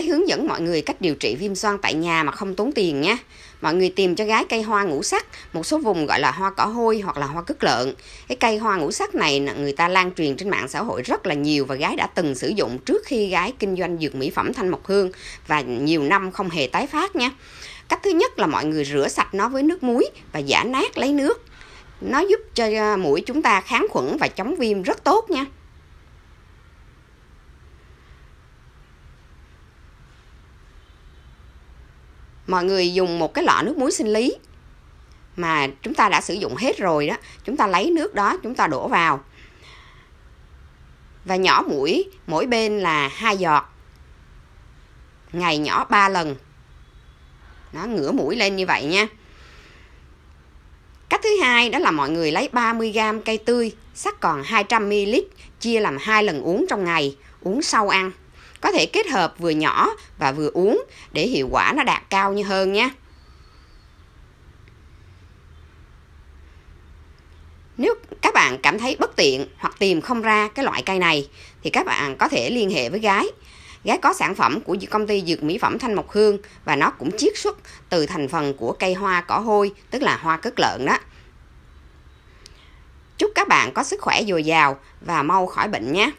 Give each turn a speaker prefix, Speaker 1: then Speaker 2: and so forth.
Speaker 1: Cái hướng dẫn mọi người cách điều trị viêm xoang tại nhà mà không tốn tiền nhé. Mọi người tìm cho gái cây hoa ngũ sắc, một số vùng gọi là hoa cỏ hôi hoặc là hoa cứt lợn. Cái cây hoa ngũ sắc này người ta lan truyền trên mạng xã hội rất là nhiều và gái đã từng sử dụng trước khi gái kinh doanh dược mỹ phẩm thanh mộc hương và nhiều năm không hề tái phát nha. Cách thứ nhất là mọi người rửa sạch nó với nước muối và giả nát lấy nước. Nó giúp cho à, mũi chúng ta kháng khuẩn và chống viêm rất tốt nha. mọi người dùng một cái lọ nước muối sinh lý mà chúng ta đã sử dụng hết rồi đó chúng ta lấy nước đó chúng ta đổ vào và nhỏ mũi mỗi bên là hai giọt ngày nhỏ 3 lần nó ngửa mũi lên như vậy nha cách thứ hai đó là mọi người lấy 30 g cây tươi sắc còn 200 ml chia làm hai lần uống trong ngày uống sau ăn có thể kết hợp vừa nhỏ và vừa uống để hiệu quả nó đạt cao như hơn nhé. Nếu các bạn cảm thấy bất tiện hoặc tìm không ra cái loại cây này thì các bạn có thể liên hệ với gái. Gái có sản phẩm của công ty dược mỹ phẩm Thanh Mộc Hương và nó cũng chiết xuất từ thành phần của cây hoa cỏ hôi, tức là hoa cất lợn đó. Chúc các bạn có sức khỏe dồi dào và mau khỏi bệnh nhé.